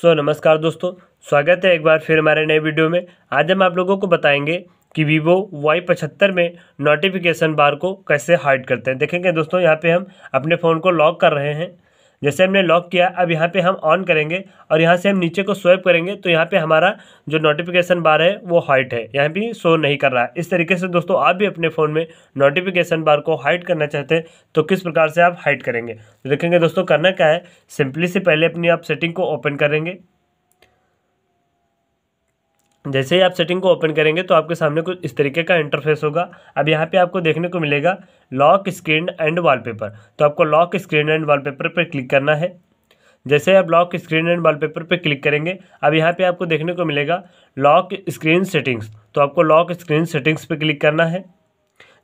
सो so, नमस्कार दोस्तों स्वागत है एक बार फिर हमारे नए वीडियो में आज हम आप लोगों को बताएंगे कि वीवो वाई पचहत्तर में नोटिफिकेशन बार को कैसे हाइड करते हैं देखेंगे दोस्तों यहाँ पे हम अपने फ़ोन को लॉक कर रहे हैं जैसे हमने लॉक किया अब यहाँ पे हम ऑन करेंगे और यहाँ से हम नीचे को स्वैप करेंगे तो यहाँ पे हमारा जो नोटिफिकेशन बार है वो हाइट है यहाँ भी शो नहीं कर रहा है इस तरीके से दोस्तों आप भी अपने फ़ोन में नोटिफिकेशन बार को हाइट करना चाहते हैं तो किस प्रकार से आप हाइट करेंगे तो देखेंगे दोस्तों करना क्या है सिंपली से पहले अपनी आप सेटिंग को ओपन करेंगे जैसे ही आप सेटिंग को ओपन करेंगे तो आपके सामने कुछ इस तरीके का इंटरफेस होगा अब यहाँ पे आपको देखने को मिलेगा लॉक स्क्रीन एंड वॉलपेपर तो आपको लॉक स्क्रीन एंड वॉलपेपर पर क्लिक करना है जैसे आप लॉक स्क्रीन एंड वॉलपेपर पर क्लिक करेंगे अब यहाँ पे आपको देखने को मिलेगा लॉक स्क्रीन सेटिंग्स तो आपको लॉक स्क्रीन सेटिंग्स पर क्लिक करना है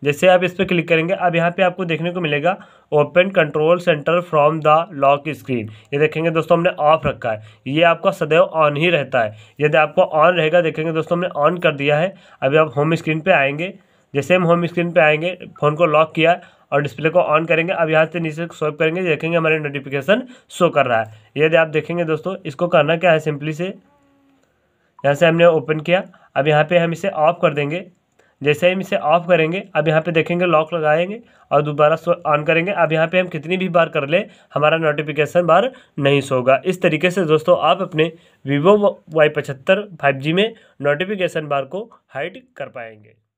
जैसे आप इस पर क्लिक करेंगे अब यहाँ पे आपको देखने को मिलेगा open control centre from the lock screen ये देखेंगे दोस्तों हमने ऑफ रखा है ये आपका सदैव ऑन ही रहता है यदि आपको ऑन रहेगा देखेंगे दोस्तों हमने ऑन कर दिया है अभी आप होम स्क्रीन पर आएंगे जैसे हम होम स्क्रीन पर आएंगे फ़ोन को लॉक किया और डिस्प्ले को ऑन करेंगे अब यहाँ से नीचे स्वाइप करेंगे देखेंगे हमारे नोटिफिकेशन शो कर रहा है यदि आप देखेंगे दोस्तों इसको करना क्या है सिंपली से यहाँ से हमने ओपन किया अब यहाँ पे हम इसे ऑफ कर देंगे जैसे हम इसे ऑफ करेंगे अब यहाँ पे देखेंगे लॉक लगाएंगे और दोबारा ऑन करेंगे अब यहाँ पे हम कितनी भी बार कर ले हमारा नोटिफिकेशन बार नहीं सोगा इस तरीके से दोस्तों आप अपने वीवो वाई पचहत्तर फाइव में नोटिफिकेशन बार को हाइड कर पाएंगे